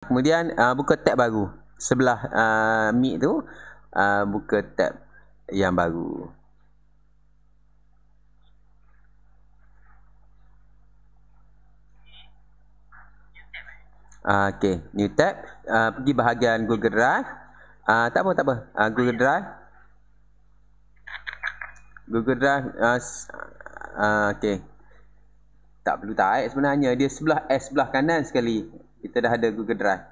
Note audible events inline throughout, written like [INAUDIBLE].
Kemudian uh, buka tab baru Sebelah uh, meet tu uh, Buka tab yang baru Uh, ah, okay, new tab uh, Pergi bahagian Google Drive uh, Tak apa, tak apa uh, Google Drive Google Drive uh, uh, Okay Tak perlu taik sebenarnya Dia sebelah S eh, sebelah kanan sekali kita dah ada Google Drive.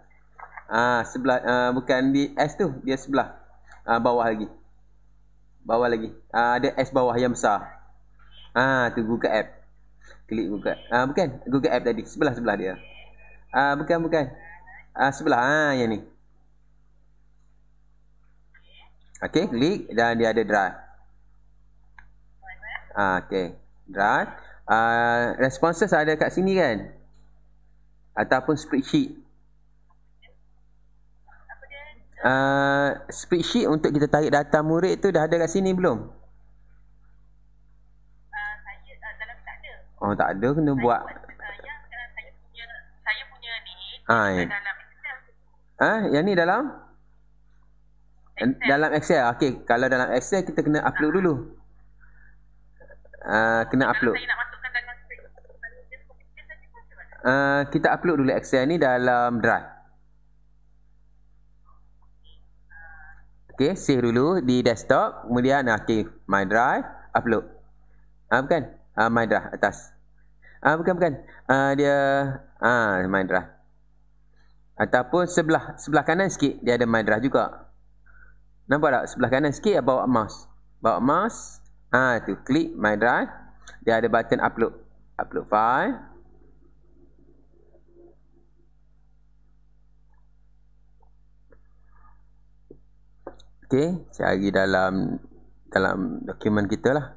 Ah sebelah uh, bukan di S tu, dia sebelah. Ah bawah lagi. Bawah lagi. Ah ada S bawah yang besar. Ah uh, tu Google App. Klik Google. Ah uh, bukan Google App tadi, sebelah-sebelah dia. Ah uh, bukan bukan. Ah sebelah ah uh, yang ni. Okey, klik dan dia ada drive. Ah uh, Drive. Ah uh, responses ada kat sini kan? ataupun spreadsheet. Uh, spreadsheet untuk kita tarik data murid tu dah ada kat sini belum? Oh tak ada kena saya buat. Saya punya ni ha, dalam Excel. Ah, ha, yang ni dalam Excel. dalam Excel. Okey, kalau dalam Excel kita kena upload uh. dulu. Uh, kena upload. saya nak masuk Uh, kita upload dulu Excel ni dalam drive. Okey, save dulu di desktop, kemudian okey, my drive, upload. Ah uh, bukan, ah uh, my drive atas. Ah uh, bukan bukan. Ah uh, dia ah uh, my drive. Ataupun sebelah sebelah kanan sikit dia ada my drive juga. Nampak tak sebelah kanan sikit bawa mouse. Bawa mouse. Ah tu klik my drive. Dia ada button upload. Upload file. Okey, cari dalam dalam dokumen kita lah.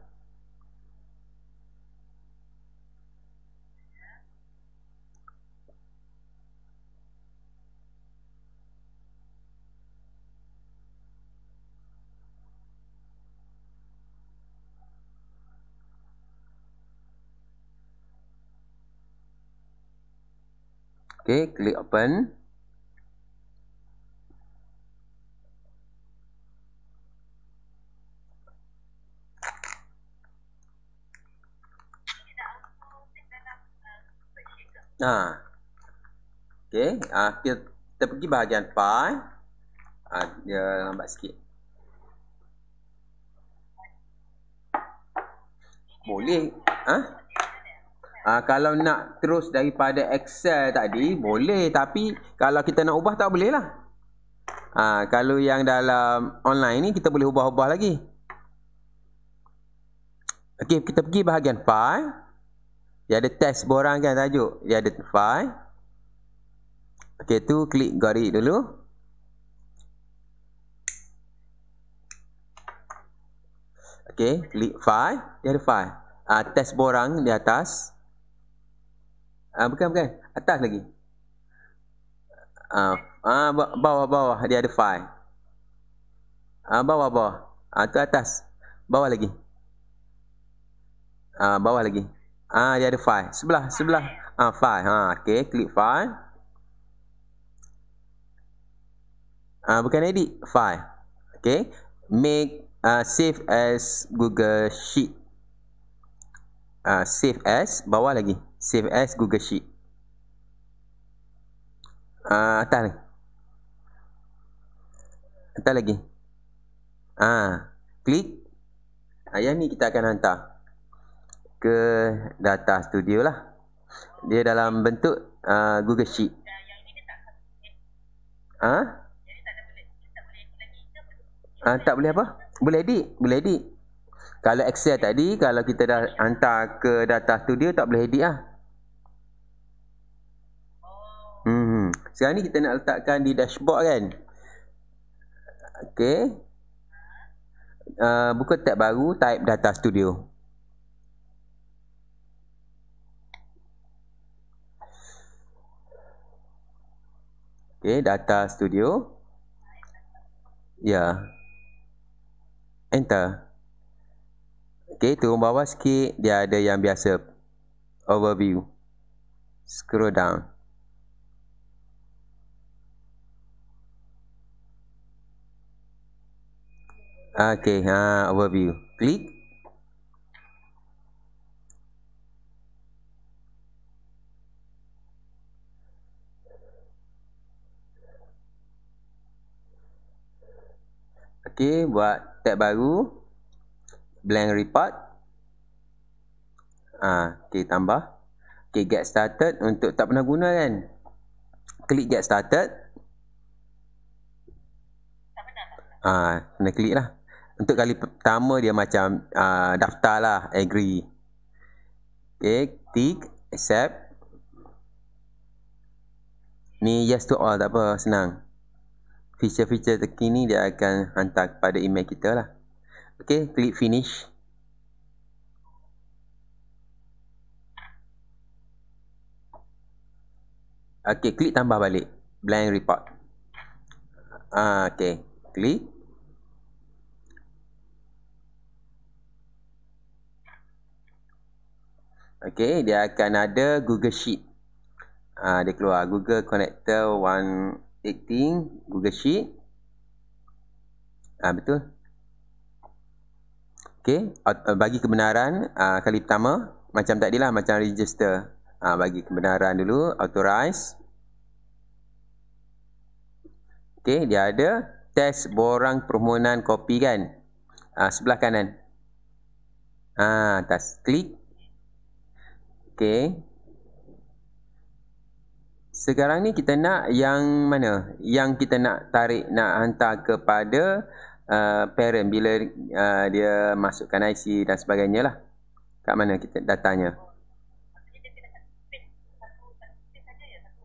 Okay, klik open. Ha. Okey, ah kita, kita pergi bahagian pi. Ah uh, dia lambat sikit. Boleh. Ha? Ah kalau nak terus daripada Excel tadi, boleh tapi kalau kita nak ubah tak boleh lah. Ah kalau yang dalam online ni kita boleh ubah-ubah lagi. Okey, kita pergi bahagian pi. Dia ada test borang kan tajuk. Dia ada file. Okey tu klik garis dulu. Okey, klik file, dia ada file. Ah uh, test borang di atas. Ah uh, bukan bukan, atas lagi. Ah uh, ah uh, bawah-bawah dia ada file. Ah uh, bawah-bawah. Ah uh, tu atas. Bawah lagi. Ah uh, bawah lagi. Ah, dia ada file. Sebelah, sebelah. Ah, file. Ha, ah, okey, klik file. Ah, bukan edit, file. Okey. Make uh, save as Google Sheet. Ah, uh, save as bawah lagi. Save as Google Sheet. Ah, uh, atas ni. Atas lagi. Ah, klik. Ah, ni kita akan hantar ke data studio lah. Dia dalam bentuk uh, Google Sheet. Ha? Ah? Ah, tak boleh apa? Boleh edit, boleh edit. Kalau Excel tadi, kalau kita dah hantar ke data studio tak boleh edit ah. Hmm. Sekarang ni kita nak letakkan di dashboard kan? okay ha? Uh, buka tab baru, type data studio. Okay. Okay, data studio. Ya. Yeah. Enter. Okay, turun bawah sikit. Dia ada yang biasa. Overview. Scroll down. Ah, okay, ha, overview. Klik. okey buat tab baru blank report ah okey tambah okey get started untuk tak pernah guna kan klik get started Ah, kena klik lah Untuk kali pertama dia macam ah, Daftar lah, agree Okay, tick, accept Ni yes to all, tak apa, senang feature-feature terkini dia akan hantar kepada email kita lah. Okey, klik finish. Okey, klik tambah balik. Blank report. Ah, Okey, klik. Okey, dia akan ada Google Sheet. Ah, dia keluar Google Connector One acting Google Sheet. Ah betul. Okey, ah, ah, bagi kebenaran uh, kali pertama macam tadi lah macam register. Uh, bagi kebenaran dulu authorize. Okey, dia ada test borang permohonan kopi kan. Uh, sebelah kanan. Ah atas klik. Okey. Sekarang ni kita nak yang mana? Yang kita nak tarik, nak hantar kepada uh, parent bila uh, dia masukkan IC dan sebagainya lah. Kat mana kita datanya?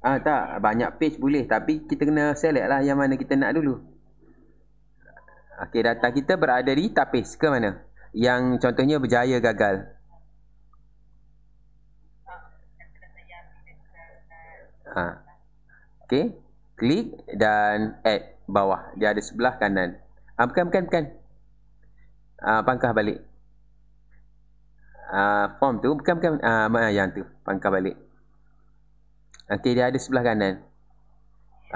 Ah tak, banyak page boleh tapi kita kena select lah yang mana kita nak dulu. Okay, data kita berada di tapis ke mana? Yang contohnya berjaya gagal. Ha. Okey. Klik dan add bawah. Dia ada sebelah kanan. Ha, bukan, bukan, bukan. Ha, pangkah balik. Ha, form tu. Bukan, bukan. Ha, yang tu. Pangkah balik. Okey. Dia ada sebelah kanan.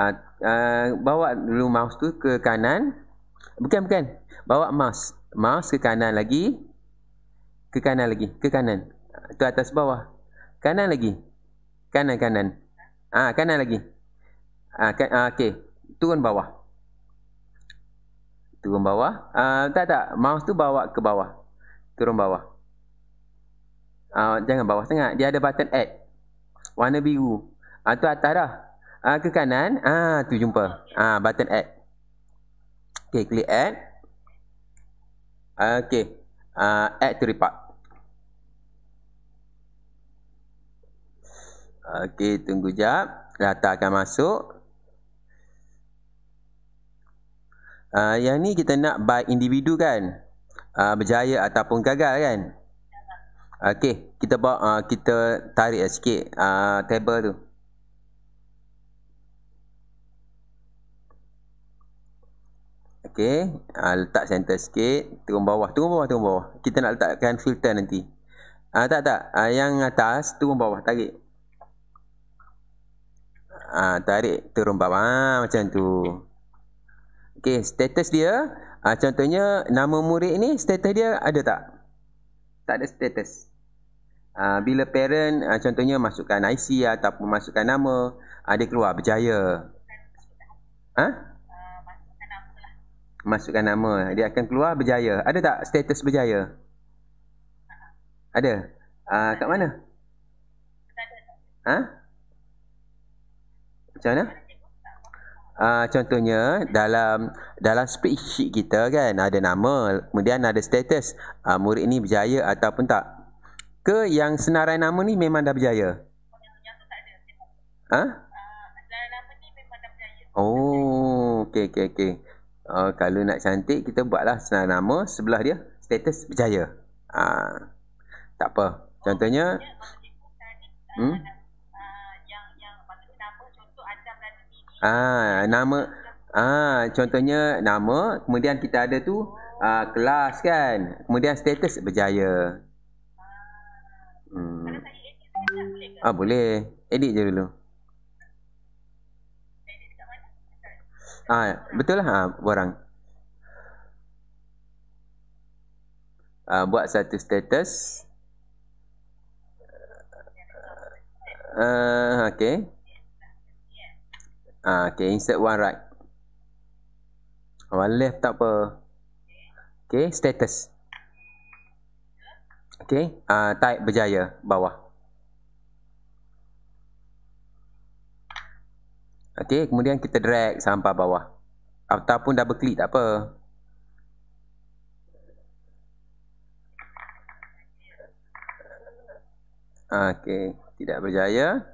Ha, ha, bawa dulu mouse tu ke kanan. Bukan, bukan. Bawa mouse. Mouse ke kanan lagi. Ke kanan lagi. Ke kanan. ke atas bawah. Kanan lagi. Kanan, kanan. Ah ha, kanan lagi. Ah ha, ha, okey, turun bawah. Turun bawah. Ah uh, tak tak, mouse tu bawa ke bawah. Turun bawah. Ah jangan bawah sangat. Dia ada button add. Warna biru. Ah uh, tu atas dah. Ah uh, ke kanan. Ah uh, tu jumpa. Ah uh, button add. Okey, klik add. Okey. Ah uh, add to report. Okey, tunggu jap. Data akan masuk. Uh, yang ni kita nak by individu kan? Uh, berjaya ataupun gagal kan? Okey, kita bawa, uh, kita tarik sikit uh, table tu. Okey, uh, letak center sikit. Turun bawah, turun bawah, turun bawah. Kita nak letakkan filter nanti. Uh, tak, tak. Uh, yang atas, turun bawah, tarik uh, tarik turun bawah ah, macam tu. Okey, status dia uh, contohnya nama murid ni status dia ada tak? Tak ada status. Uh, bila parent uh, contohnya masukkan IC ataupun masukkan nama, uh, dia keluar berjaya. Ha? Uh, masukkan nama lah. Masukkan nama, dia akan keluar berjaya. Ada tak status berjaya? Ada. Uh, kat mana? Tak Ha? Macam mana? Uh, contohnya dalam dalam spreadsheet kita kan ada nama kemudian ada status uh, murid ni berjaya ataupun tak ke yang senarai nama ni memang dah berjaya yang, yang tak ada ha? uh, senarai nama ni memang dah berjaya oh okey okey okey uh, kalau nak cantik kita buatlah senarai nama sebelah dia status berjaya uh, tak apa contohnya hmm? Ah nama ah contohnya nama kemudian kita ada tu ah kelas kan. Kemudian status berjaya. Hmm. Ah boleh. Edit je dulu. Ah betul lah ah, orang Ah buat satu status. Ah uh, okey. Ah, okay, insert one right. One left tak apa. Okay, status. Okay, ah, type berjaya bawah. Okay, kemudian kita drag sampai bawah. Ataupun double click tak apa. Ah, okay, tidak berjaya.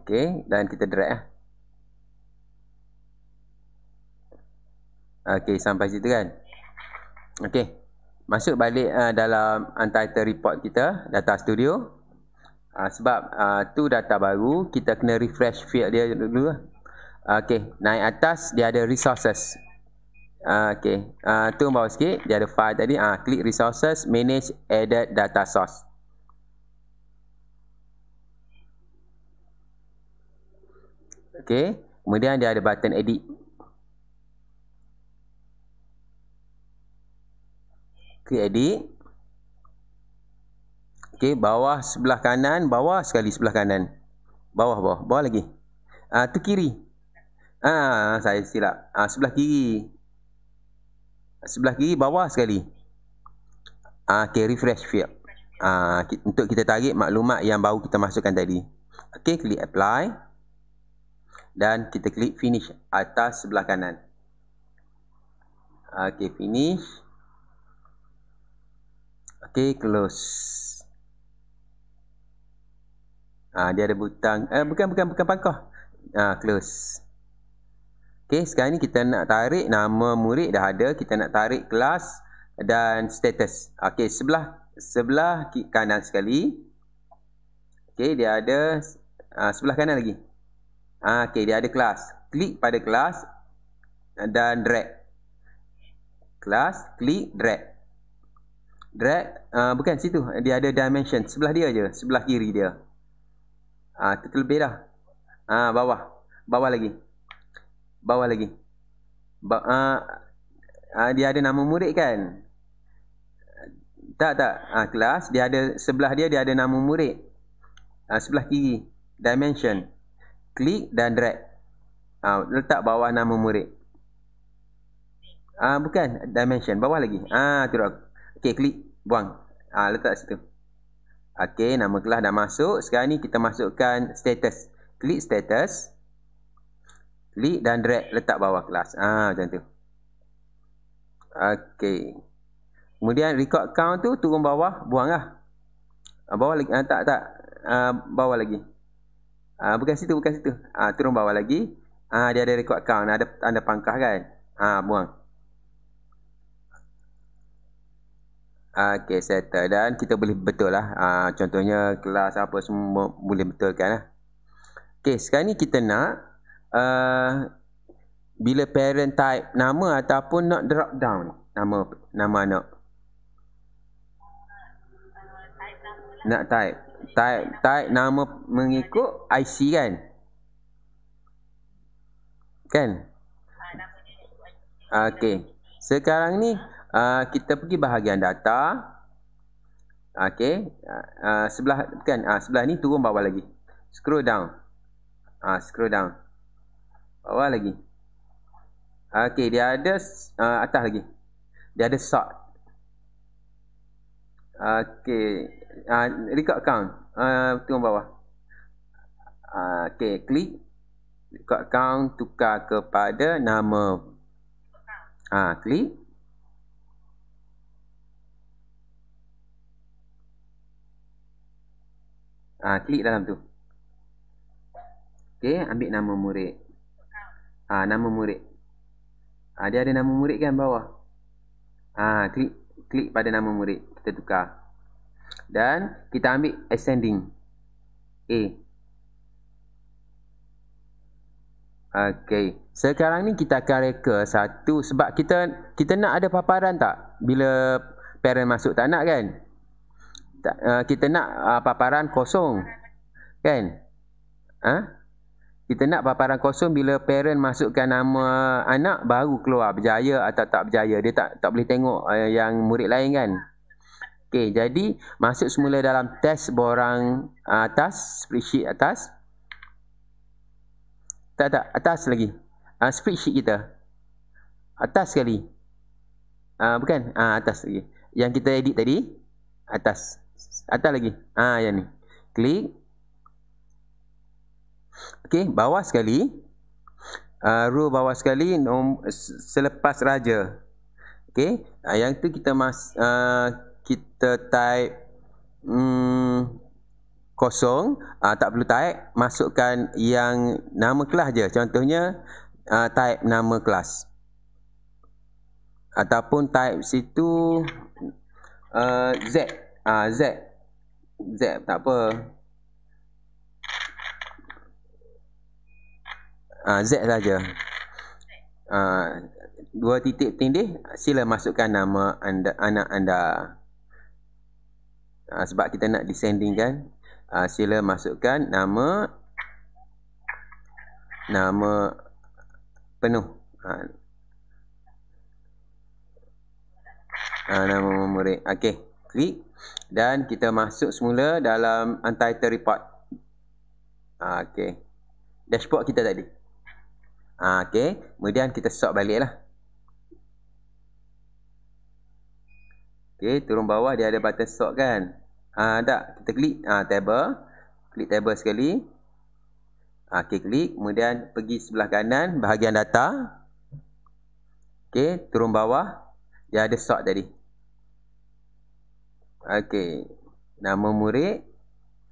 Okay, dan kita drag lah. Okey, sampai situ kan. Okey. Masuk balik uh, dalam untitled report kita, data studio. Uh, sebab uh, tu data baru, kita kena refresh field dia dulu. Uh, Okey, naik atas dia ada resources. Uh, Okey, uh, turun bawah sikit, dia ada file tadi. Uh, klik resources, manage added data source. Okey, kemudian dia ada button edit. Klik edit. Okey, bawah sebelah kanan, bawah sekali sebelah kanan. Bawah bawah, bawah lagi. Ah, tu kiri. Ah, saya silap. Ah, sebelah kiri. Sebelah kiri bawah sekali. Ah, uh, okey, refresh field. Ah, untuk kita tarik maklumat yang baru kita masukkan tadi. Okey, klik apply. Dan kita klik finish atas sebelah kanan. Ah, okey, finish okey close ah ha, dia ada butang eh bukan bukan bukan pangkah ah ha, close okey sekarang ni kita nak tarik nama murid dah ada kita nak tarik kelas dan status okey sebelah sebelah kanan sekali okey dia ada ha, sebelah kanan lagi ah ha, okey dia ada kelas klik pada kelas dan drag kelas klik drag drag uh, bukan situ dia ada dimension sebelah dia aje sebelah kiri dia ah uh, lebih dah ah uh, bawah bawah lagi bawah lagi ba uh, uh, dia ada nama murid kan tak tak uh, kelas dia ada sebelah dia dia ada nama murid uh, sebelah kiri dimension klik dan drag uh, letak bawah nama murid ah uh, bukan dimension bawah lagi ah uh, tu Okey, klik buang. Ah letak situ. Okey, nama kelas dah masuk. Sekarang ni kita masukkan status. Klik status. Klik dan drag letak bawah kelas. Ah macam tu. Okey. Kemudian record count tu turun bawah, buanglah. Ah bawah lagi. Ah tak tak. Ah bawah lagi. Ah bukan situ, bukan situ. Ah turun bawah lagi. Ah dia ada record count, ada ada pangkah kan. Ah buang. Okay, settle. Dan kita boleh betul lah. Uh, ah, contohnya, kelas apa semua boleh betulkan lah. Okay, sekarang ni kita nak uh, bila parent type nama ataupun nak drop down nama nama anak. Nak type. Type, type nama mengikut IC kan? Kan? Okay. Sekarang ni Ah, kita pergi bahagian data. Ah, okey. Uh, sebelah kan uh, sebelah ni turun bawah lagi. Scroll down. Uh, scroll down. Bawah lagi. Okey, dia ada uh, atas lagi. Dia ada sort. Okey. Uh, record count. Uh, turun bawah. Uh, Okey, klik. Record count tukar kepada nama. Ah, uh, klik. uh, klik dalam tu Okey, ambil nama murid Ah nama murid uh, dia ada nama murid kan bawah Ah klik klik pada nama murid kita tukar dan kita ambil ascending A Okey. Sekarang ni kita akan reka satu sebab kita kita nak ada paparan tak bila parent masuk tak nak kan? kita uh, kita nak uh, paparan kosong kan ah ha? kita nak paparan kosong bila parent masukkan nama anak baru keluar berjaya atau tak berjaya dia tak tak boleh tengok uh, yang murid lain kan okey jadi masuk semula dalam test borang uh, atas spreadsheet atas tak tak atas lagi uh, spreadsheet kita atas sekali uh, bukan uh, atas lagi yang kita edit tadi atas Atas lagi. Ha yang ni. Klik. Okey, bawah sekali. Uh, row bawah sekali nom, selepas raja. Okey. Uh, yang tu kita mas uh, kita type mm kosong, uh, tak perlu type, masukkan yang nama kelas je. Contohnya uh, type nama kelas. Ataupun type situ uh, Z Ah uh, Z. Z tak apa. Ah uh, Z saja. Ah uh, dua titik tindih sila masukkan nama anda, anak anda. Uh, sebab kita nak descending kan. Uh, ah, sila masukkan nama nama penuh. Ah uh, nama murid. Okey klik dan kita masuk semula dalam untitled report. Ah, okey. Dashboard kita tadi. Ah okey, kemudian kita sort baliklah. Okey, turun bawah dia ada button sort kan. Ah tak, kita klik ah table, klik table sekali. Ah, okey, klik, kemudian pergi sebelah kanan bahagian data. Okey, turun bawah dia ada sort tadi. Okey. Nama murid.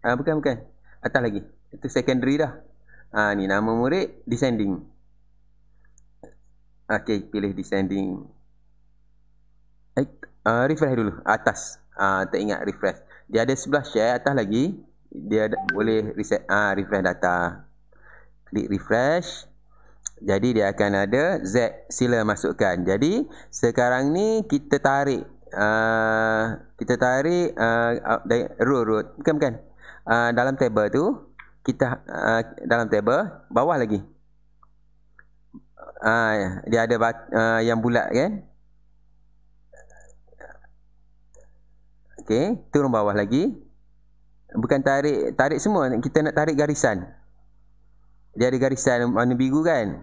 Ah bukan bukan. Atas lagi. Itu secondary dah. Ah ni nama murid descending. Okey, pilih descending. Eh, uh, refresh dulu atas. Ah tak ingat refresh. Dia ada sebelah share atas lagi. Dia ada, boleh reset ah refresh data. Klik refresh. Jadi dia akan ada Z sila masukkan. Jadi sekarang ni kita tarik Ah, kita tarik uh, rule rule bukan bukan uh, dalam table tu kita uh, dalam table bawah lagi uh, dia ada uh, yang bulat kan okey turun bawah lagi bukan tarik tarik semua kita nak tarik garisan dia ada garisan warna biru kan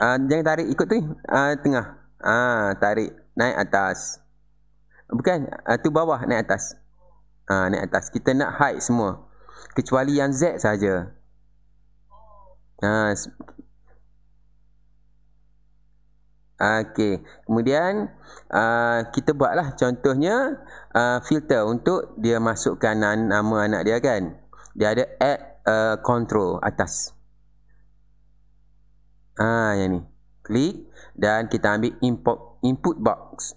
uh, jangan tarik ikut tu uh, tengah uh, tarik naik atas bukan uh, tu bawah naik atas ha, naik atas kita nak height semua kecuali yang Z saja ha, Okey, kemudian uh, kita buatlah contohnya uh, filter untuk dia masukkan nama anak dia kan. Dia ada add uh, control atas. Ah, yang ni. Klik dan kita ambil import, input box.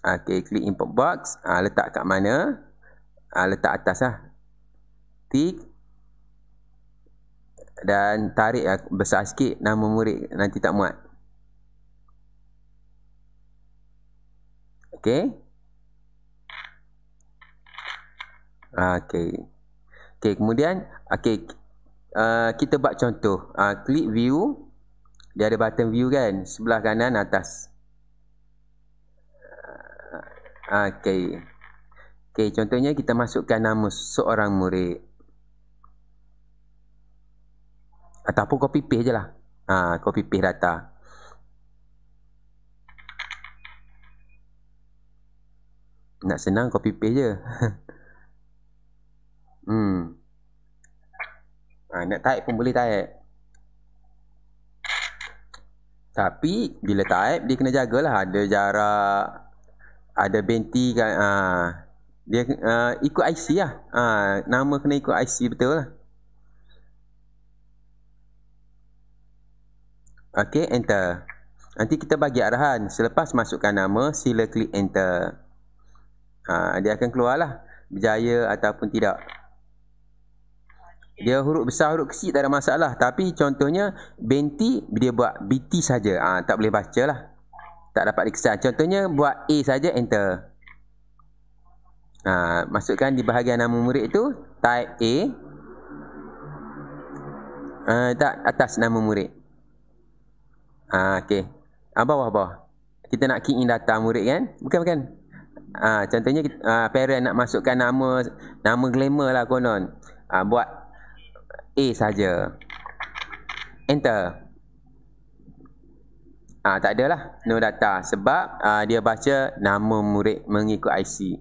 Ah, Okey, klik import box. Ha, letak kat mana? Ha, letak atas lah. Tick. Dan tarik lah, besar sikit nama murid. Nanti tak muat. Okey. Okey. Okey, kemudian. Okey. Uh, kita buat contoh. Uh, klik view. Dia ada button view kan? Sebelah kanan atas. Ah, okey. Okey, contohnya kita masukkan nama seorang murid. atau pun copy paste je lah. Ha, ah, copy paste data. Nak senang copy paste je. [LAUGHS] hmm. Ha, nak type pun boleh type. Tapi bila type dia kena jagalah ada jarak ada benti kan uh, dia uh, ikut IC lah uh, nama kena ikut IC betul lah ok enter nanti kita bagi arahan selepas masukkan nama sila klik enter uh, dia akan keluar lah berjaya ataupun tidak dia huruf besar huruf kecil tak ada masalah tapi contohnya benti dia buat BT saja, ha, tak boleh baca lah tak dapat dikesan. Contohnya buat A saja enter. Ha, masukkan di bahagian nama murid tu type A. Ah tak atas nama murid. Ah ha, okey. Ah bawah bawah. Kita nak key in data murid kan? Bukan bukan. ha, contohnya kita, ha, parent nak masukkan nama nama glamour lah konon. ha, buat A saja. Enter. Ah ha, tak adalah no data sebab uh, dia baca nama murid mengikut IC.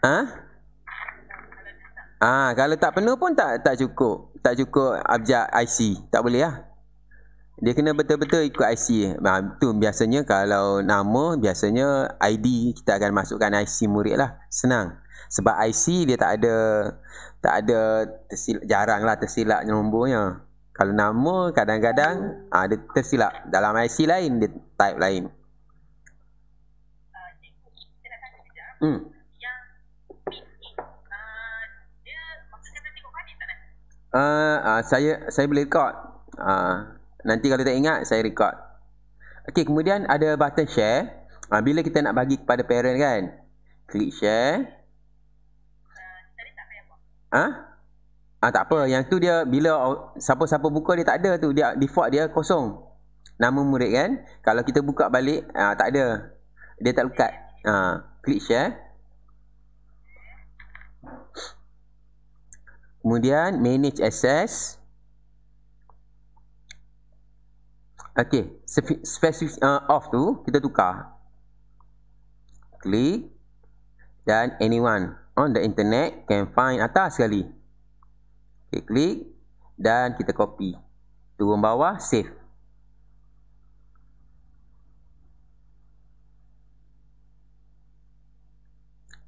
Ah? Ha? Ah ha, kalau tak penuh pun tak tak cukup. Tak cukup abjad IC. Tak boleh lah. Dia kena betul-betul ikut IC. Ha, tu biasanya kalau nama biasanya ID kita akan masukkan IC murid lah. Senang. Sebab IC dia tak ada tak ada jarang lah tersilap nombornya. Kalau nama kadang-kadang ha, dia tersilap. Dalam IC lain dia type lain. Hmm. Yang Uh, uh, ah, saya saya boleh record uh, Nanti kalau tak ingat Saya record Okay kemudian ada button share uh, Bila kita nak bagi kepada parent kan Klik share uh, Tadi tak payah buat Huh? Ah tak apa, yang tu dia bila siapa-siapa buka dia tak ada tu, dia default dia kosong. Nama murid kan? Kalau kita buka balik, ah tak ada. Dia tak lekat. Ah klik share. Kemudian manage access. Okey, specific uh, ah, off tu kita tukar. Klik dan anyone on the internet can find atas sekali. Okay, klik dan kita copy. Turun bawah, save.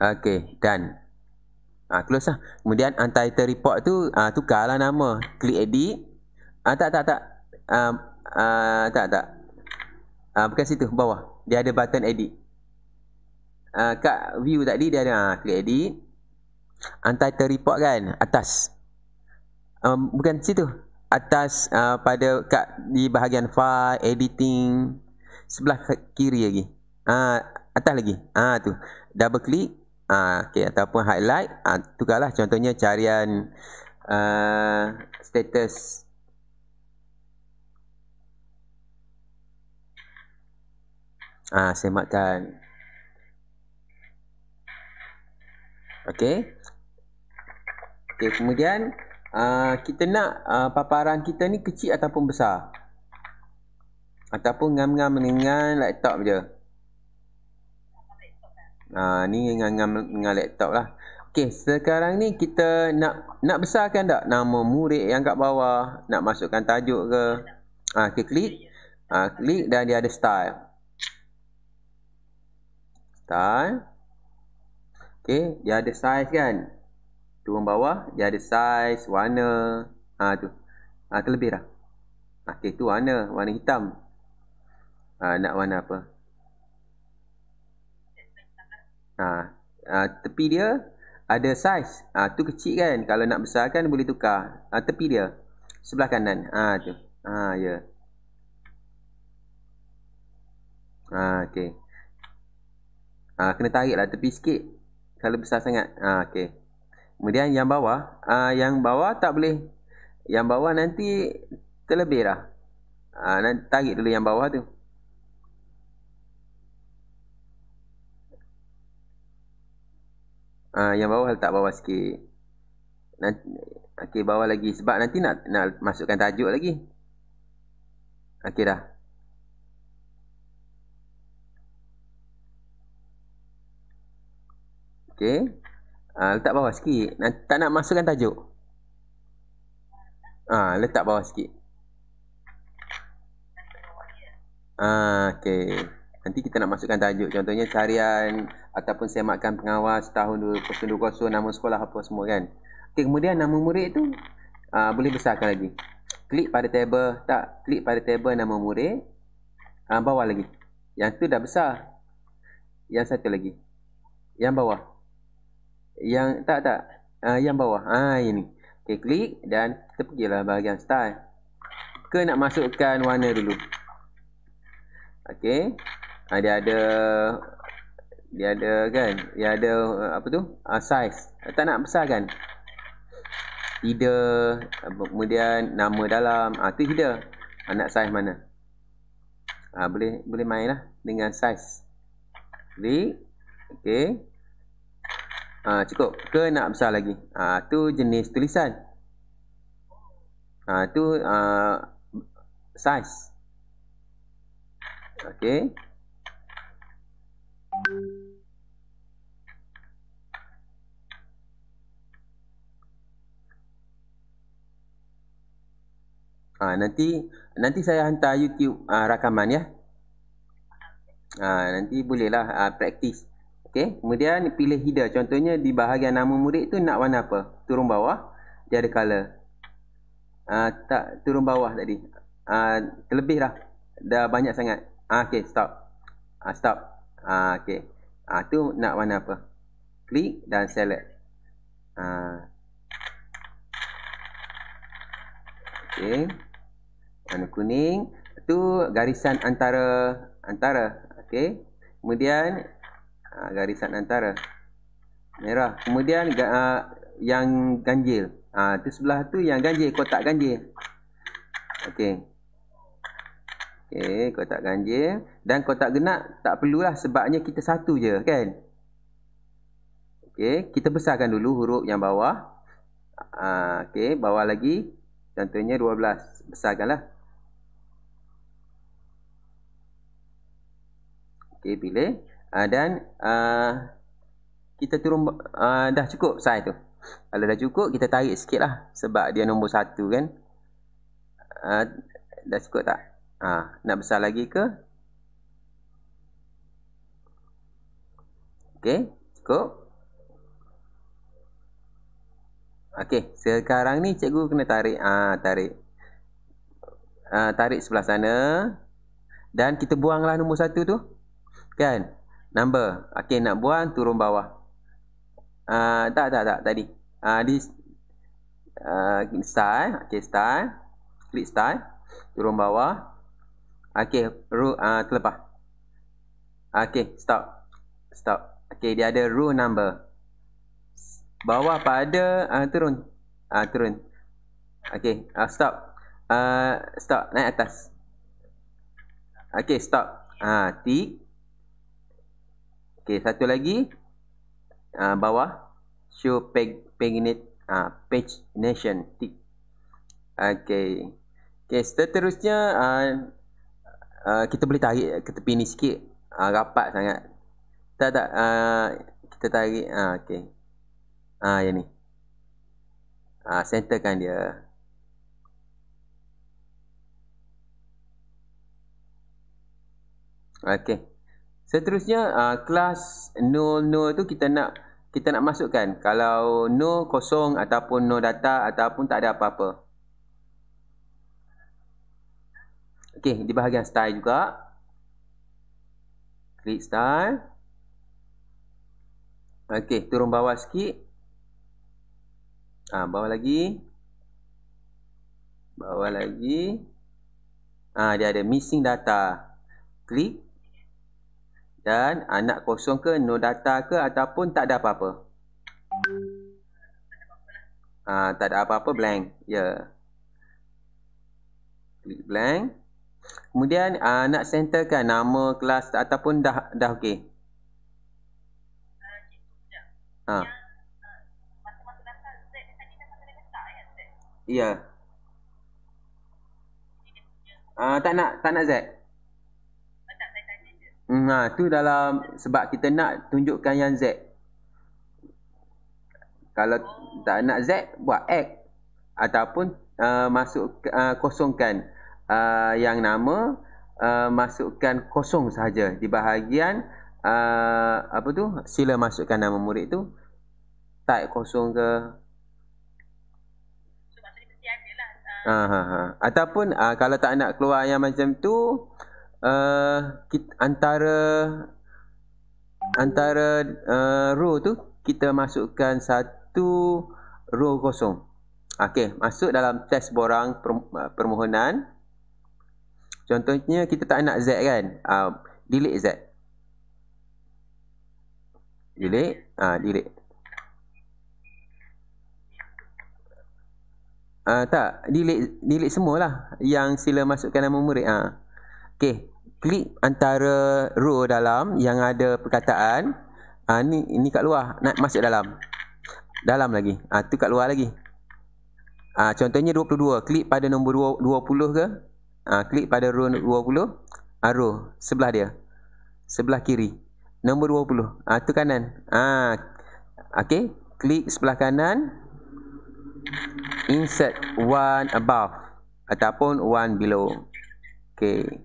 Okey, dan, Ah, ha, close lah. Kemudian untitled report tu ah ha, tukarlah nama. Klik edit. Ah ha, tak tak tak. Um, ah tak tak. Ah ha, bukan situ bawah. Dia ada button edit. Ah ha, kat view tadi dia ada ha, ah, klik edit. Untitled report kan atas um, bukan situ atas uh, pada kat di bahagian file editing sebelah kiri lagi ah uh, atas lagi ah uh, tu double click ah uh, okey ataupun highlight ah uh, tukarlah contohnya carian uh, status ah uh, semakkan okey okey kemudian Ah, kita nak uh, paparan kita ni kecil ataupun besar ataupun ngam-ngam dengan laptop je Ah ni ngam-ngam dengan laptop lah. Okey, sekarang ni kita nak nak besarkan tak nama murid yang kat bawah, nak masukkan tajuk ke? Ah, okay, klik. Ah, klik dan dia ada style. Style. Okey, dia ada size kan? Turun bawah dia ada size, warna, ah ha, tu. Ah ha, terlebihlah. tu warna, warna hitam. Ah nak warna apa? Ha, ha, tepi dia ada size, ha, tu kecil kan kalau nak besar kan boleh tukar ha, tepi dia sebelah kanan ha, tu ha, ya yeah. ha, okay. ha, kena tarik lah tepi sikit kalau besar sangat ha, okay. Kemudian yang bawah uh, Yang bawah tak boleh Yang bawah nanti terlebih lah uh, Nanti tarik dulu yang bawah tu Uh, yang bawah letak bawah sikit nanti, ok bawah lagi sebab nanti nak nak masukkan tajuk lagi ok dah ok Ah, letak bawah sikit. Nak, tak nak masukkan tajuk. Ah, letak bawah sikit. Ah, Okay. Nanti kita nak masukkan tajuk contohnya carian ataupun semakan pengawas tahun 2020 nama sekolah apa semua kan. Okay, kemudian nama murid tu ah, boleh besarkan lagi. Klik pada table, tak klik pada table nama murid. Ah, bawah lagi. Yang tu dah besar. Yang satu lagi. Yang bawah yang tak tak uh, yang bawah ha ini okey klik dan kita lah bahagian style ke nak masukkan warna dulu okey ha, ah, dia ada dia ada kan dia ada eh, apa tu uh, size tak nak besar kan header kemudian nama dalam ah ha, tu header ha, nak size mana ha, boleh boleh mainlah dengan size klik okey ha, cukup ke nak besar lagi ha, tu jenis tulisan ha, tu ha, size ok Ha, nanti nanti saya hantar YouTube ha, rakaman ya. Ha, nanti bolehlah ha, practice. Okey, kemudian pilih header. Contohnya di bahagian nama murid tu nak warna apa? Turun bawah, dia ada color. Uh, ah, tak turun bawah tadi. Ah uh, terlebih dah. Dah banyak sangat. Ah uh, okey, stop. Ah uh, stop. Ah uh, okey. Ah uh, tu nak warna apa? Klik dan select. Ah uh, Okey. Warna kuning, Itu garisan antara antara. Okey. Kemudian uh, garisan antara merah kemudian uh, yang ganjil ah uh, tu sebelah tu yang ganjil kotak ganjil okey okey kotak ganjil dan kotak genap tak perlulah sebabnya kita satu je kan okey kita besarkan dulu huruf yang bawah ah uh, okey bawah lagi contohnya 12 besarkanlah okey pilih uh, dan uh, kita turun uh, dah cukup saiz tu kalau dah cukup kita tarik sikit lah sebab dia nombor satu kan uh, dah cukup tak uh, nak besar lagi ke Okey, cukup Okey, sekarang ni cikgu kena tarik ah tarik uh, tarik sebelah sana dan kita buanglah nombor satu tu kan number okey nak buang turun bawah uh, tak tak tak tadi uh, ah, di uh, ah, style eh. okey style klik style turun bawah okey rule uh, terlepas okey stop stop okey dia ada rule number bawah pada uh, turun uh, turun okey uh, stop uh, stop naik atas okey stop ah uh, tick Okey, satu lagi uh, bawah show peg paginate uh, ah, page nation tick. Okey. Okey, seterusnya uh, uh, kita boleh tarik ke tepi ni sikit. Uh, rapat sangat. Tak tak uh, kita tarik ah uh, okey. Ah uh, yang ni. Ah uh, centerkan dia. Okey. Seterusnya uh, kelas 0 0 tu kita nak kita nak masukkan kalau 0 kosong ataupun 0 data ataupun tak ada apa-apa. Okey, di bahagian style juga. Create style. Okey, turun bawah sikit. Ah, ha, bawah lagi. Bawah lagi. Ah, ha, dia ada missing data. Klik dan anak kosong ke no data ke ataupun tak ada apa-apa uh, tak ada apa-apa blank ya yeah. klik blank kemudian uh, nak centerkan nama kelas ataupun dah dah okey uh, ah. ha uh. Ya. Yeah. Uh, tak nak tak nak Z. Ah, nah hmm, ha, tu dalam sebab kita nak tunjukkan yang Z. Kalau tak nak Z, buat X. Ataupun uh, masuk uh, kosongkan uh, yang nama, uh, masukkan kosong sahaja di bahagian uh, apa tu? sila masukkan nama murid tu. Tak kosong ke? Ha, ha, ha. Ataupun uh, kalau tak nak keluar yang macam tu, Eh, kita, antara antara uh, row tu kita masukkan satu row kosong. Okey, masuk dalam test borang eh, permohonan. Contohnya kita tak nak Z kan? Uh, delete Z. Delete, ah uh, delete. Uh, tak, delete delete semualah yang sila masukkan nama murid ah. Uh. Okey, klik antara row dalam yang ada perkataan. Ah ha, ni ini kat luar, nak masuk dalam. Dalam lagi. Ah tu kat luar lagi. Ah ha, contohnya 22, klik pada nombor 20 ke? Ah klik pada row 20. Ha, ah, row sebelah dia. Sebelah kiri. Nombor 20. Ah ha, tu kanan. Ah ha, okey, klik sebelah kanan. Insert one above ataupun one below. Okey.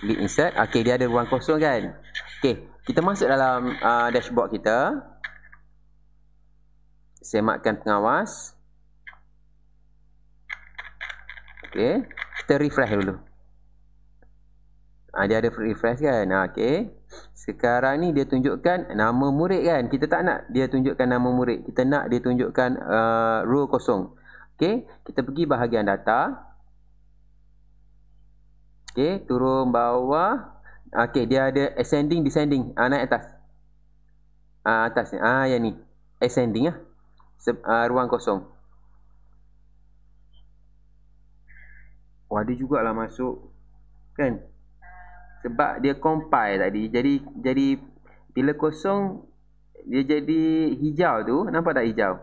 Click insert. Okey, dia ada ruang kosong kan? Okey, kita masuk dalam uh, dashboard kita. Semakkan pengawas. Okey, kita refresh dulu. Ha, dia ada refresh kan? Ha, Okey. Sekarang ni dia tunjukkan nama murid kan? Kita tak nak dia tunjukkan nama murid. Kita nak dia tunjukkan uh, row kosong. Okey. Kita pergi bahagian data. Okey, turun bawah. Okey, dia ada ascending descending. Ah naik atas. Ah atas ni. Ah yang ni. Ascending ah. ah ruang kosong. Oh, ada lah masuk kan? Sebab dia compile tadi. Jadi jadi bila kosong dia jadi hijau tu. Nampak tak hijau?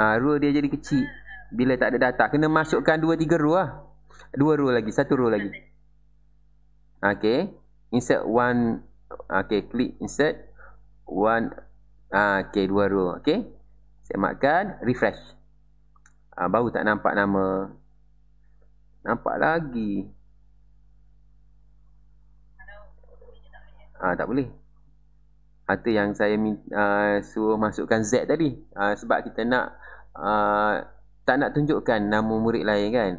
Ah rule dia jadi kecil bila tak ada data. Kena masukkan 2 3 rule ah dua rule lagi, satu rule lagi. Okay, insert one, okay, click insert one, ah, okay, dua rule, okay. Saya makan. refresh. Uh, baru tak nampak nama. Nampak lagi. Ah uh, tak boleh. Ada yang saya minta uh, suruh masukkan Z tadi. Uh, sebab kita nak uh, tak nak tunjukkan nama murid lain kan.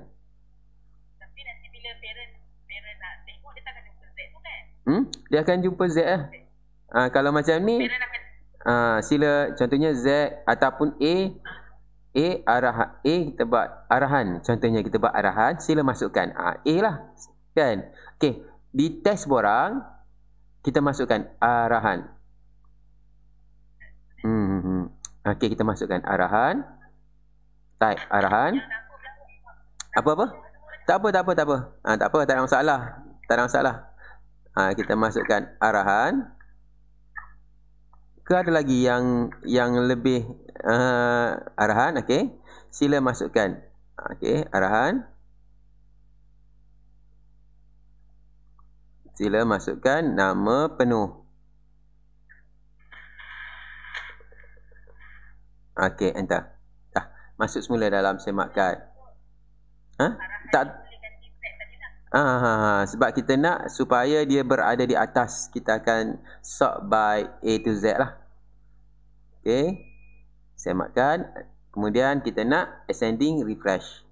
Hmm? Dia akan jumpa Z lah. Ha, kalau macam ni, ha, sila contohnya Z ataupun A. A arah A kita buat arahan. Contohnya kita buat arahan, sila masukkan. Ha, A lah. Kan? Okey. Di test borang, kita masukkan arahan. Hmm. hmm, hmm. Okey, kita masukkan arahan. Type arahan. Apa-apa? Tak apa, tak apa, tak apa. Ha, tak apa, tak ada masalah. Tak ada masalah ha, kita masukkan arahan ke ada lagi yang yang lebih uh, arahan okey sila masukkan okey arahan sila masukkan nama penuh okey entah. dah masuk semula dalam semak kad ha? tak Ah, sebab kita nak supaya dia berada di atas kita akan sort by A to Z lah. Okay, saya makan. Kemudian kita nak ascending refresh.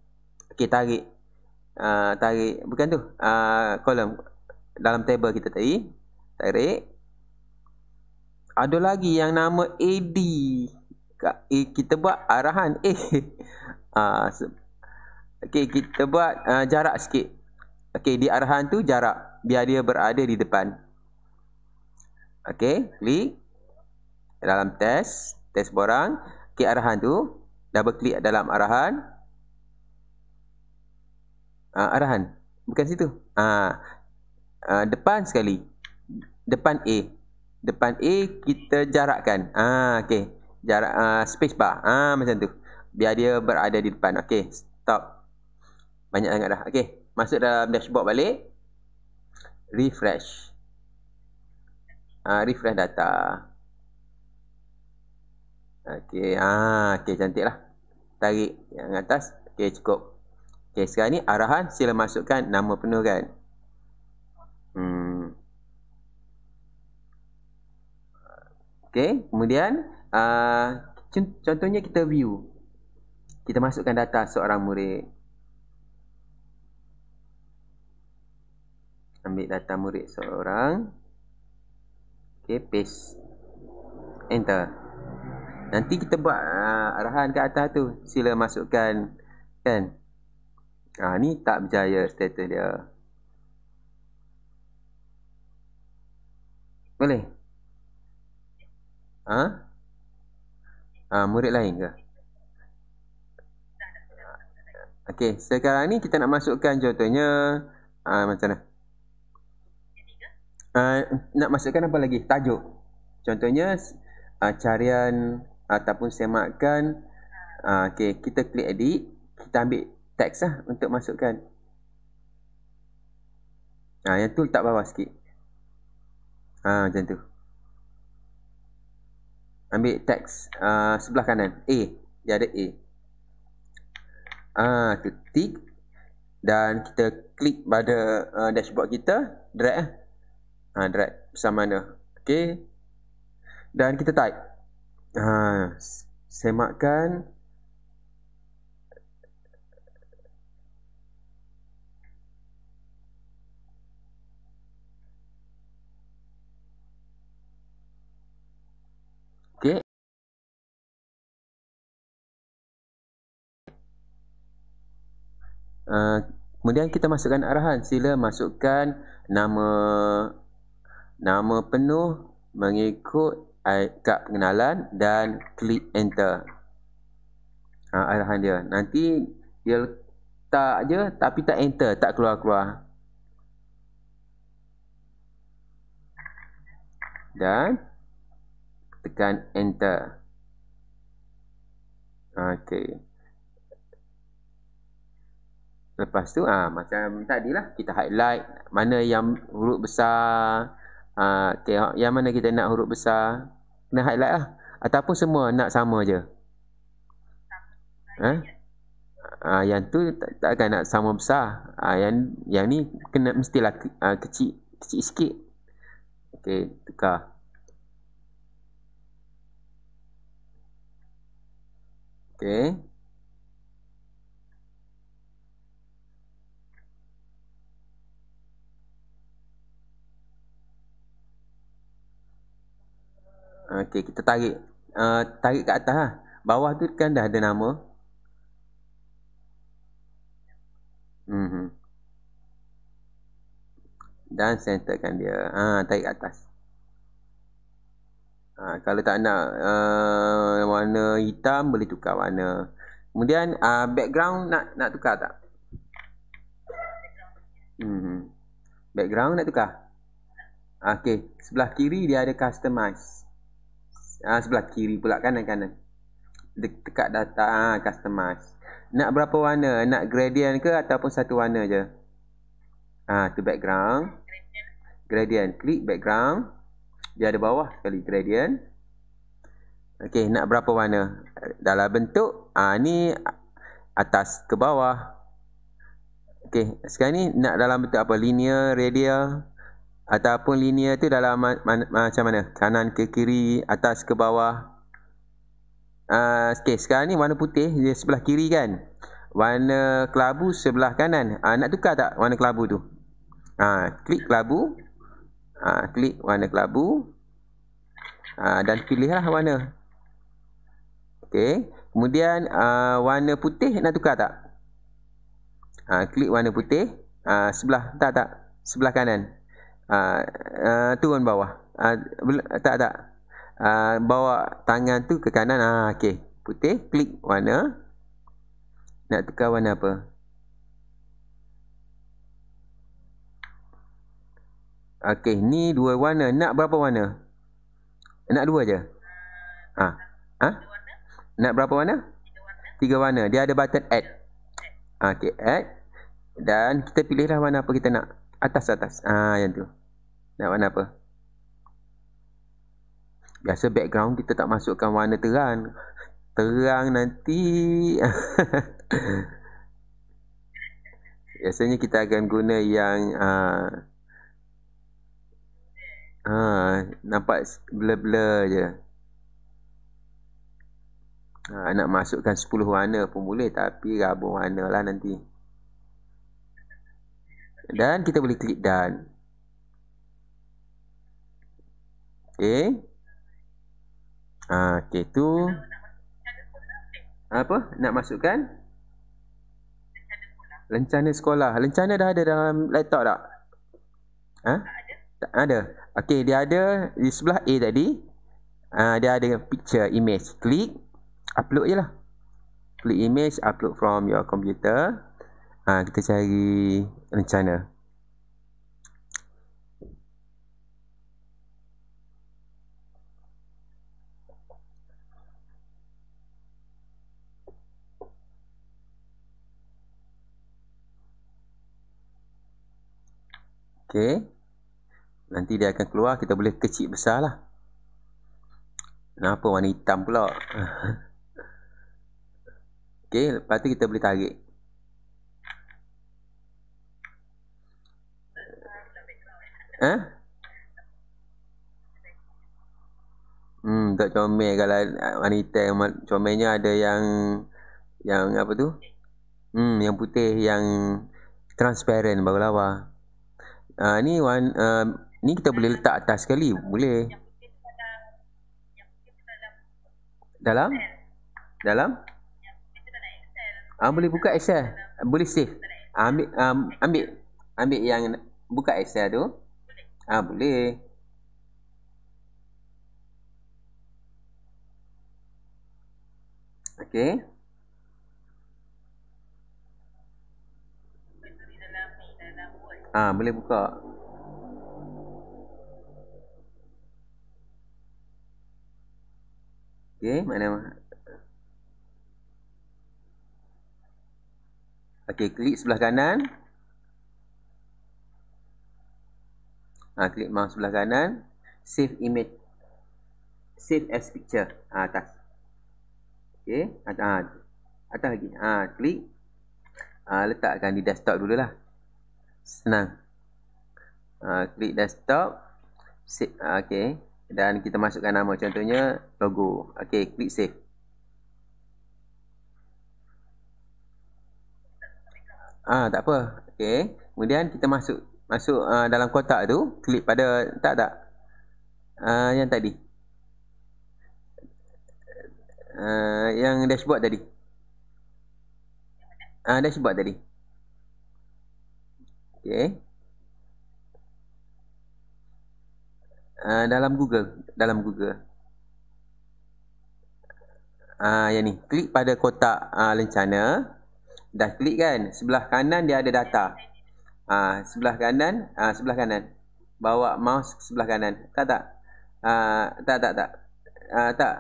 Okay, tarik, uh, tarik bukan tu, kolom dalam table kita tadi tarik. Ada lagi yang nama AD. Kita buat arahan. Eh, uh, okay kita buat uh, jarak sikit Okey, di arahan tu jarak biar dia berada di depan. Okey, klik dalam test, test borang, ke okay, arahan tu, double klik dalam arahan. Uh, arahan. Bukan situ. Ah. Uh, depan sekali. Depan A. Depan A kita jarakkan. Ah, uh, okey. Jarak uh, space bar. Ah, macam tu. Biar dia berada di depan. Okey, stop. Banyak sangat dah. Okey. Masuk dalam dashboard balik Refresh ha, Refresh data Okey, ah, okey cantik lah Tarik yang atas Okey cukup Okey sekarang ni arahan sila masukkan nama penuh kan hmm. Okey kemudian uh, Contohnya kita view Kita masukkan data seorang murid ambil data murid seorang okey paste enter nanti kita buat uh, arahan kat atas tu sila masukkan kan Ah, ni tak berjaya status dia boleh ha ha murid lain ke Okey, sekarang ni kita nak masukkan contohnya uh, macam mana? uh, nak masukkan apa lagi tajuk contohnya uh, carian ataupun semakan uh, ah, okey kita klik edit kita ambil teks lah untuk masukkan ah uh, yang tu letak bawah sikit ah macam tu ambil teks uh, sebelah kanan A dia ada A ah ketik dan kita klik pada uh, dashboard kita drag lah eh ha, drag besar mana okey dan kita type ha, semakkan Uh, ha, kemudian kita masukkan arahan. Sila masukkan nama nama penuh mengikut kad pengenalan dan klik enter. Ha, arahan dia. Nanti dia letak je tapi tak enter, tak keluar-keluar. Dan tekan enter. Okey. Lepas tu ah ha, macam tadi lah kita highlight mana yang huruf besar Ah, okay, yang mana kita nak huruf besar kena highlight lah ataupun semua nak sama je ha? ha yang tu tak, takkan nak sama besar ha, yang yang ni kena mestilah ha, kecil kecil sikit okey tukar okey Okey, kita tarik uh, tarik ke atas lah. Bawah tu kan dah ada nama. Mm -hmm. Dan centerkan dia. Ah, tarik ke atas. Ha, kalau tak nak uh, warna hitam boleh tukar warna. Kemudian uh, background nak nak tukar tak? Mm -hmm. Background nak tukar? Okey, sebelah kiri dia ada customize ha, sebelah kiri pula kanan kanan dekat data ha, ah, customize nak berapa warna nak gradient ke ataupun satu warna je ah ha, tu background gradient klik background dia ada bawah sekali gradient okey nak berapa warna dalam bentuk ah ha, ni atas ke bawah okey sekarang ni nak dalam bentuk apa linear radial ataupun linear tu dalam ma ma macam mana kanan ke kiri atas ke bawah uh, ah, okay, sekarang ni warna putih dia sebelah kiri kan warna kelabu sebelah kanan uh, nak tukar tak warna kelabu tu uh, klik kelabu uh, klik warna kelabu uh, dan pilihlah warna Okay, kemudian uh, warna putih nak tukar tak? Uh, klik warna putih uh, sebelah tak tak sebelah kanan uh, turun bawah. Uh, tak tak. Uh, bawa tangan tu ke kanan. Ah, okey. Putih, klik warna. Nak tukar warna apa? Okey, ni dua warna. Nak berapa warna? Nak dua je. Ha. Ha? Nak berapa warna? Tiga warna. Dia ada button add. Okey, add. Dan kita pilihlah warna apa kita nak. Atas-atas. Ah, yang tu. Nak warna apa? Biasa background kita tak masukkan warna terang. Terang nanti. [LAUGHS] Biasanya kita akan guna yang uh, uh, nampak blur-blur je. Uh, nak masukkan 10 warna pun boleh tapi rabun warna lah nanti. Dan kita boleh klik done. Okey. Ah, okey tu. Apa? Nak masukkan? Lencana sekolah. Lencana dah ada dalam laptop tak? Ha? Tak ada. Tak Okey, dia ada di sebelah A tadi. Ah, dia ada picture image. Klik upload je lah. Klik image, upload from your computer. Ah, kita cari lencana. Okey. Nanti dia akan keluar kita boleh kecil besar lah. Kenapa warna hitam pula? [LAUGHS] Okey, lepas tu kita boleh tarik. Eh? Hmm, tak comel kalau wanita comelnya ada yang yang apa tu? Hmm, yang putih yang transparent baru lawa. Ah uh, ni one, uh, ha, ni kita boleh letak atas sekali boleh dalam dalam ah boleh buka excel boleh save uh, ambil um, ambil ambil yang buka excel tu ah uh, boleh Okay. Ah ha, boleh buka. Okey, mana mah? Okey, klik sebelah kanan. Ah ha, klik mouse sebelah kanan, save image. Save as picture ha, atas. Okey, atas. Ha, atas lagi. Ah ha, klik ha, letakkan di desktop dululah. Senang. Uh, klik desktop. Save. Uh, okay. Dan kita masukkan nama contohnya logo. Okay. Klik save. Ah, tak apa. Okey. Kemudian kita masuk masuk uh, dalam kotak tu, klik pada tak tak. Uh, yang tadi. Uh, yang dashboard tadi. Ah, uh, dashboard tadi. Okay. Uh, ah, dalam Google, dalam Google. Ah uh, yang ni, klik pada kotak uh, lencana. Dah klik kan? Sebelah kanan dia ada data. Ah uh, sebelah kanan, ah uh, sebelah kanan. Bawa mouse ke sebelah kanan. Tak tak. Ah uh, tak tak tak. Ah uh, tak.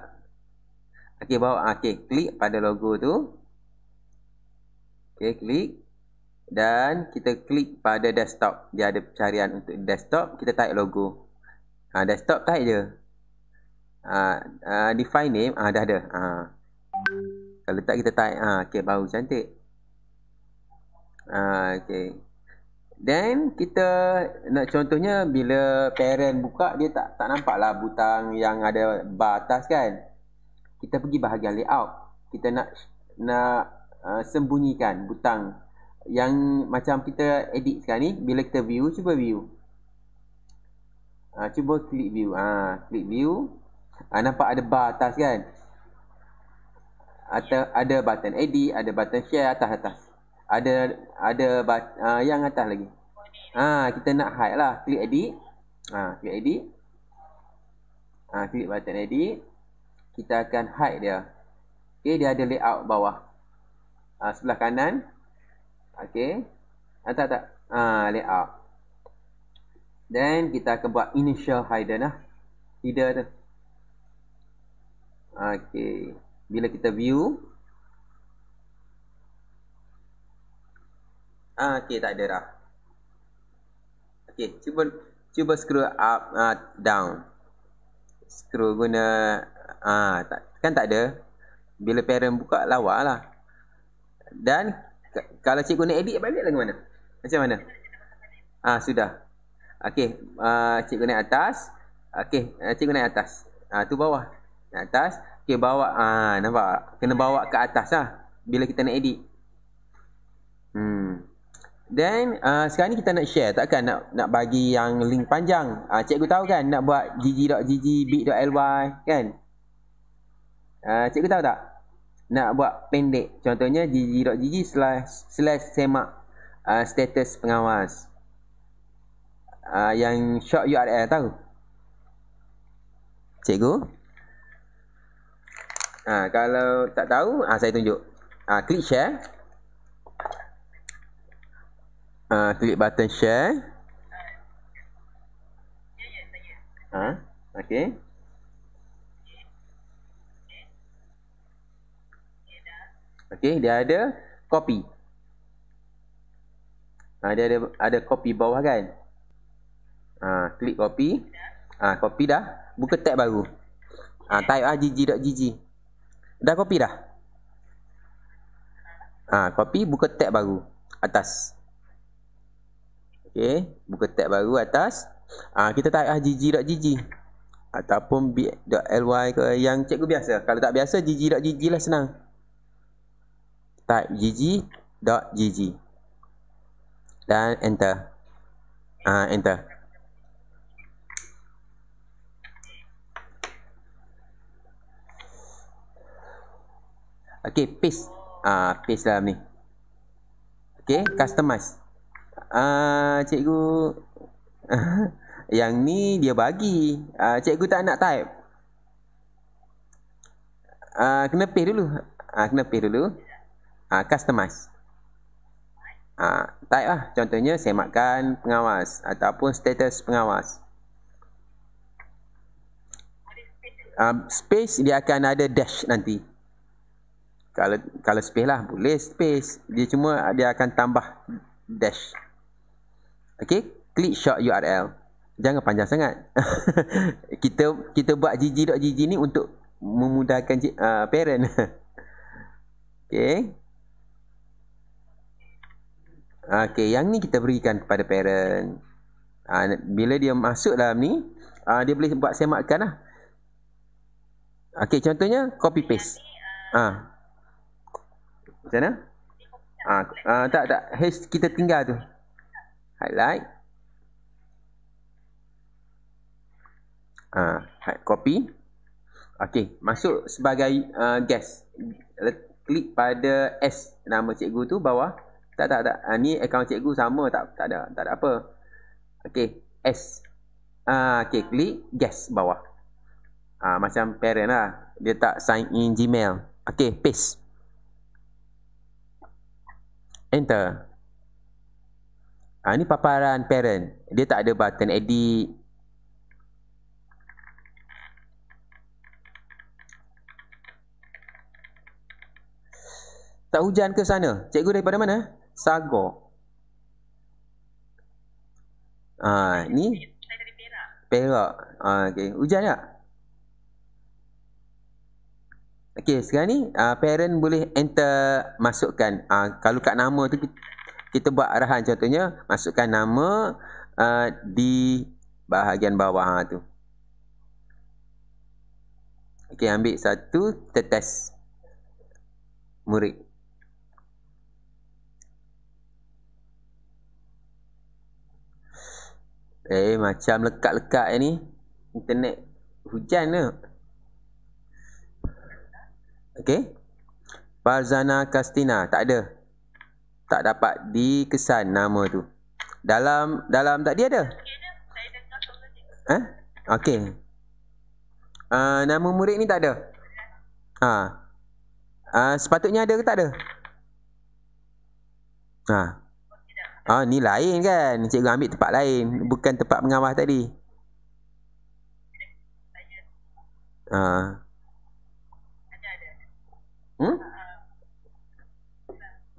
Okey bawa ah, okey, klik pada logo tu. Okey, klik dan kita klik pada desktop. Dia ada pencarian untuk desktop. Kita type logo. Ha, desktop type je. Ha, ha, define name. Ha, dah ada. Ha. Kalau tak kita type. Ha, okay, baru cantik. Ha, okay. Then kita nak contohnya bila parent buka dia tak tak nampak lah butang yang ada bar atas kan. Kita pergi bahagian layout. Kita nak nak uh, sembunyikan butang yang macam kita edit sekarang ni bila kita view cuba view ha, cuba klik view ha, ah, klik view ha, nampak ada bar atas kan atau ada button edit ada button share atas atas ada ada but, ha, yang atas lagi ha, kita nak hide lah klik edit ha, klik edit ha, klik button edit kita akan hide dia okay, dia ada layout bawah ha, sebelah kanan Okey. Ah, tak tak. Ah layout. Then kita akan buat initial header lah. Header tu. Okey. Bila kita view Ah okey tak ada dah. Okey, cuba cuba scroll up uh, down. Scroll guna ah uh, tak kan tak ada. Bila parent buka lawa lah. Dan kalau cikgu nak edit balik lagi mana? Macam mana? Ah sudah. Okey, ah cikgu naik atas. Okey, ah, cikgu naik atas. Ah tu bawah. Naik atas. Okey, bawa ah nampak kena bawa ke atas lah. bila kita nak edit. Hmm. Then uh, sekarang ni kita nak share takkan nak nak bagi yang link panjang. Ah uh, cikgu tahu kan nak buat gg.gg bit.ly kan? Ah uh, cikgu tahu tak? nak buat pendek contohnya gg.gg slash, slash semak uh, status pengawas uh, yang short url tahu cikgu ha, kalau tak tahu ha, saya tunjuk ha, klik share ha, klik button share ha, okay Okey, dia ada kopi. Ha, dia ada ada kopi bawah kan? Ha, klik kopi. Ha, kopi dah. Buka tab baru. Ha, type ah gg.gg. Dah kopi dah? Ha, kopi buka tab baru. Atas. Okey, buka tab baru atas. Ha, kita type ah gg.gg. Ataupun b.ly ke yang cikgu biasa. Kalau tak biasa, gg.gg lah senang type dot gg.gg dan enter uh, enter okay paste uh, paste dalam ni okay customize uh, cikgu [LAUGHS] yang ni dia bagi uh, cikgu tak nak type uh, kena paste dulu uh, kena paste dulu uh, customize. Uh, type lah. Contohnya, semakan pengawas ataupun status pengawas. Uh, space, dia akan ada dash nanti. Kalau kalau space lah, boleh space. Dia cuma dia akan tambah dash. Okay, klik short URL. Jangan panjang sangat. [LAUGHS] kita kita buat gg.gg ni untuk memudahkan uh, parent. [LAUGHS] okay. Okay, yang ni kita berikan kepada parent. Ha, bila dia masuk dalam ni, ha, dia boleh buat semakkan lah. Okay, contohnya copy paste. Ha. Macam mana? ha, ha, tak tak H kita tinggal tu. Highlight. Ah, ha, copy. Okey, masuk sebagai uh, guest. Klik pada S nama cikgu tu bawah. Tak tak tak. Ha, ni akaun cikgu sama tak tak ada tak ada apa. Okey, S. Ah ha, okey klik guest bawah. Ah ha, macam parent lah. Dia tak sign in Gmail. Okey, paste. Enter. Ah ha, ni paparan parent. Dia tak ada button edit. Tak hujan ke sana? Cikgu daripada mana? Sago. Ah, uh, ni Perak. Ah, uh, okey. Hujan tak? Okey, sekarang ni uh, parent boleh enter masukkan uh, kalau kat nama tu kita, kita buat arahan contohnya masukkan nama uh, di bahagian bawah ha, tu. Okey, ambil satu, tetes test murid. Eh macam lekat-lekat ni Internet hujan ke Okay Farzana Kastina tak ada Tak dapat dikesan nama tu Dalam dalam tak dia ada Okay eh? Okay uh, ah, Nama murid ni tak ada Ha uh, Sepatutnya ada ke tak ada Ha uh. Ha ni lain kan. Cikgu ambil tempat lain, bukan tempat pengawas tadi. Ha. Ada hmm?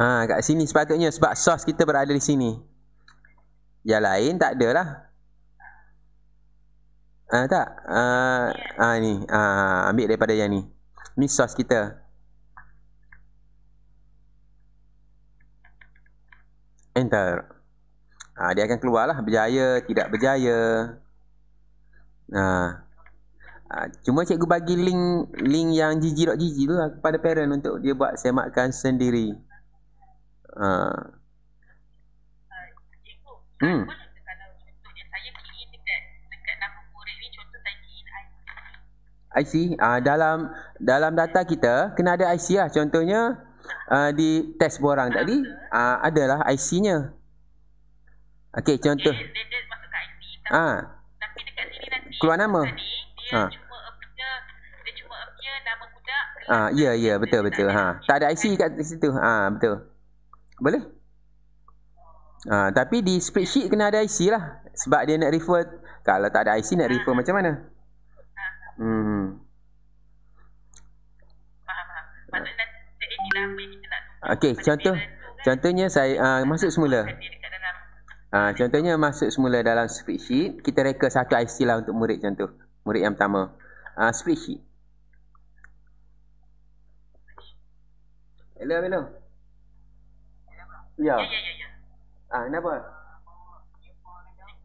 Ha kat sini sepatutnya sebab sos kita berada di sini. Yang lain tak ada lah. Ha tak. Ha, ha ni, ha ambil daripada yang ni. Ni sos kita. enter ha, dia akan keluar lah berjaya tidak berjaya ha. Ha, cuma cikgu bagi link link yang gg.gg tu lah kepada parent untuk dia buat semakan sendiri ha. hmm. IC uh, ah, dalam dalam data kita kena ada IC lah contohnya uh, di test buah orang tadi uh, adalah IC-nya. Okey, contoh. Okay, dia, dia masuk kat IC. Ah. Ha. Tapi dekat sini nanti. Keluar nama. Tadi, dia ha. cuma Ah, ha, ya ya, betul betul. Ha. Tak ada IC kat situ. Ha, betul. Boleh? Ha, tapi di spreadsheet kena ada IC lah Sebab dia nak refer Kalau tak ada IC nak refer macam mana? Ha. Hmm. Faham, faham. Okey, contoh contohnya saya uh, masuk semula. Uh, contohnya masuk semula dalam spreadsheet, kita reka satu IC lah untuk murid contoh. Murid yang pertama. Uh, spreadsheet. Hello, hello. Ya. Ya, ya, ya. ya. Ah, kenapa?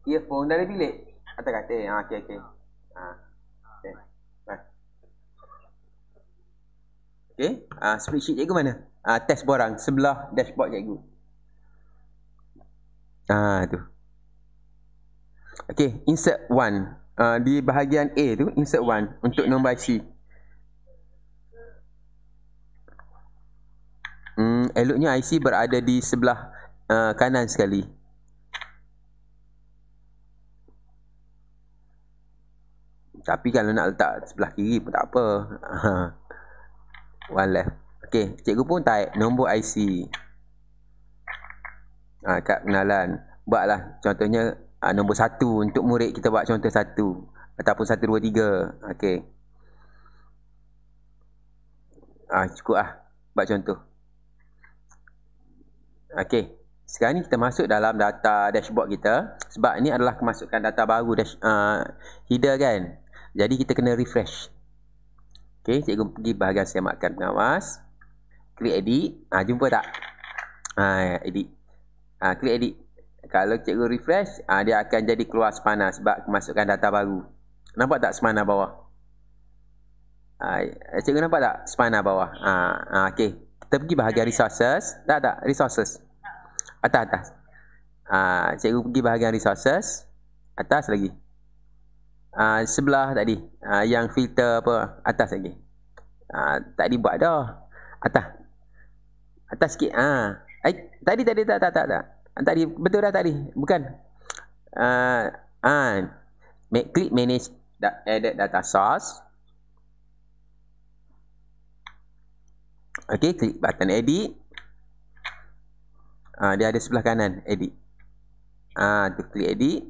Earphone dari bilik. Kata kata. Ah, okey, okey. Ah. Okay, Ah uh, spreadsheet cikgu mana? Ah test borang sebelah dashboard cikgu. Ah tu. Okay, insert one Uh, di bahagian A tu insert one untuk nombor IC. Hmm, eloknya IC berada di sebelah uh, kanan sekali. Tapi kalau nak letak sebelah kiri pun tak apa. [LAUGHS] One left Okay Cikgu pun type Nombor IC ha, ah, Kad kenalan Buat lah Contohnya ha, Nombor satu Untuk murid kita buat contoh satu Ataupun satu dua tiga Okay ha, ah, Cukup lah Buat contoh Okay sekarang ni kita masuk dalam data dashboard kita sebab ini adalah kemasukan data baru dash, uh, header kan jadi kita kena refresh Okey, cikgu pergi bahagian selamatkan pengawas. Klik edit. Ah ha, jumpa tak? Ah ha, edit. Ah ha, klik edit. Kalau cikgu refresh, ha, dia akan jadi keluar semana sebab masukkan data baru. Nampak tak semana bawah? Ah cikgu nampak tak semana bawah? Ah ha, ha, okey. Kita pergi bahagian resources. Tak tak resources. Atas atas. Ah ha, cikgu pergi bahagian resources. Atas lagi uh, sebelah tadi uh, yang filter apa atas lagi. Uh, ah, tadi buat dah. Atas. Atas sikit. Ah. Uh. tadi tadi tak tak tak tak. Tadi betul dah tadi. Bukan. Ah. Uh, Uh. Klik manage da- edit data source. Okey, klik button edit. uh, dia ada sebelah kanan edit. Ah uh, tu klik edit.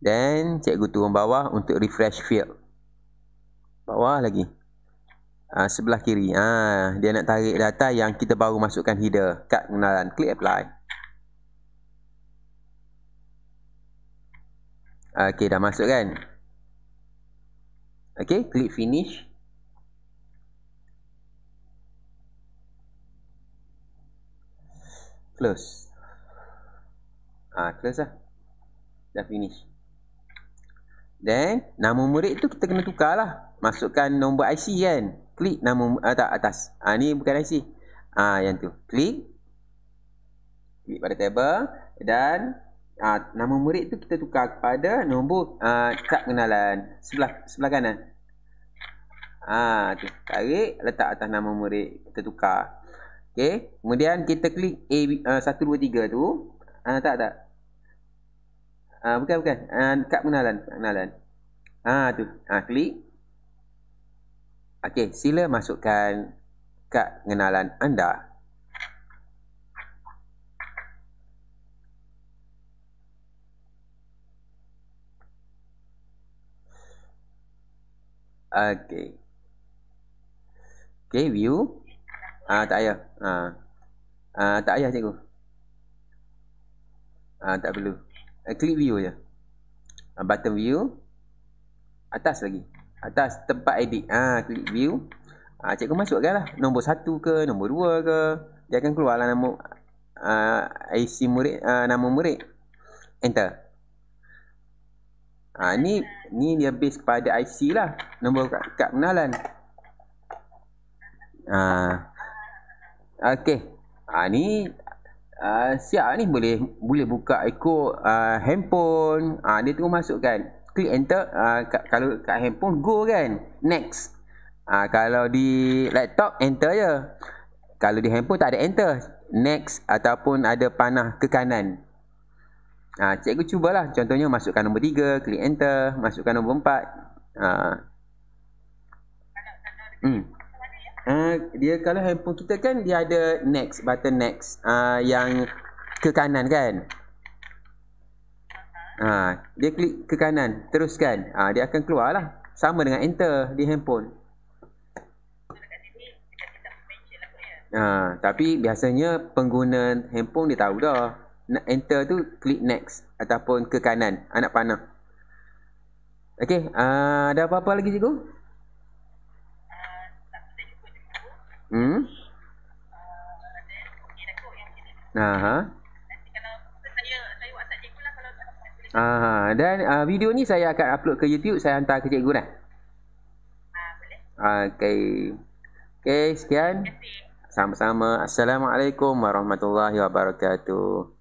Then cikgu turun bawah untuk refresh field. Bawah lagi. Ha, sebelah kiri. Ha, dia nak tarik data yang kita baru masukkan header. Kad pengenalan. Klik apply. Okey, dah masuk kan? Okey, klik finish. Close. Ah, ha, close lah. Dah finish. Then nama murid tu kita kena tukar lah. Masukkan nombor IC kan. Klik nama uh, tak atas. Ah ni bukan IC. Ah yang tu. Klik. Klik pada table dan uh, nama murid tu kita tukar kepada nombor ah uh, kad pengenalan sebelah sebelah kanan. Ah tu. Tarik letak atas nama murid kita tukar. Okay. Kemudian kita klik A uh, 1 2 3 tu. Ah uh, tak tak. Ah bukan bukan. Ah dekat pengenalan, pengenalan. Ah tu. Ah klik. Okey, sila masukkan kad pengenalan anda. Okey. Okey, view. Ah tak payah. Ah. Ah tak payah cikgu. Ah tak perlu uh, click view je. Uh, button view. Atas lagi. Atas tempat edit. Ah, uh, Click view. Uh, cikgu masukkan lah. Nombor satu ke, nombor dua ke. Dia akan keluar lah nama uh, ah, IC murid, uh, nama murid. Enter. Ah, uh, ni ni dia base kepada IC lah. Nombor kad, kad pengenalan. Ah, uh, okay. Ah, uh, ni uh, siap ni boleh boleh buka ikut uh, handphone uh, dia terus masukkan klik enter uh, kalau kat handphone go kan next uh, kalau di laptop enter je kalau di handphone tak ada enter next ataupun ada panah ke kanan uh, cikgu cubalah contohnya masukkan nombor 3 klik enter masukkan nombor 4 uh. hmm. Ah, dia kalau handphone kita kan dia ada next button next uh, yang ke kanan kan uh, dia klik ke kanan teruskan uh, dia akan keluar lah sama dengan enter di handphone Ha, tapi biasanya pengguna handphone dia tahu dah Nak enter tu klik next Ataupun ke kanan Anak panah Okay uh, Ada apa-apa lagi cikgu? Tak Hmm. Nah. Ah, dan uh, video ni saya akan upload ke YouTube, saya hantar ke cikgu dah. Ah, okay. Okay, sekian. Sama-sama. Assalamualaikum warahmatullahi wabarakatuh.